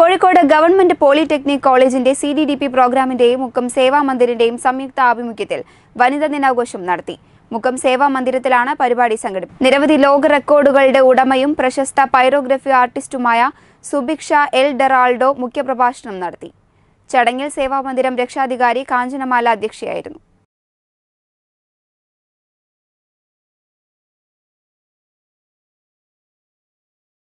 Kozhikode government polytechnic കോളേജിന്റെ C D D P പ്രോഗ്രാമിന്റെയും മുക്കം സേവാ സംയുക്ത ആഭിമുഖ്യത്തിൽ വനിതാ ദിനാഘോഷം നടത്തി മുക്കം സേവാ മന്ദിരത്തിലാണ് പരിപാടി സംഘടിപ്പിച്ചത് നിരവധി ലോക റെക്കോർഡുകളുടെ ഉടമയും പ്രശസ്ത പൈറോഗ്രഫി ആർട്ടിസ്റ്റുമായ സുഭിക്ഷ എൽ ഡെറാൾഡോ മുഖ്യപ്രഭാഷണം നടത്തി ചടങ്ങിൽ സേവാമന്ദിരം രക്ഷാധികാരി കാഞ്ചനമാല അധ്യക്ഷയായിരുന്നു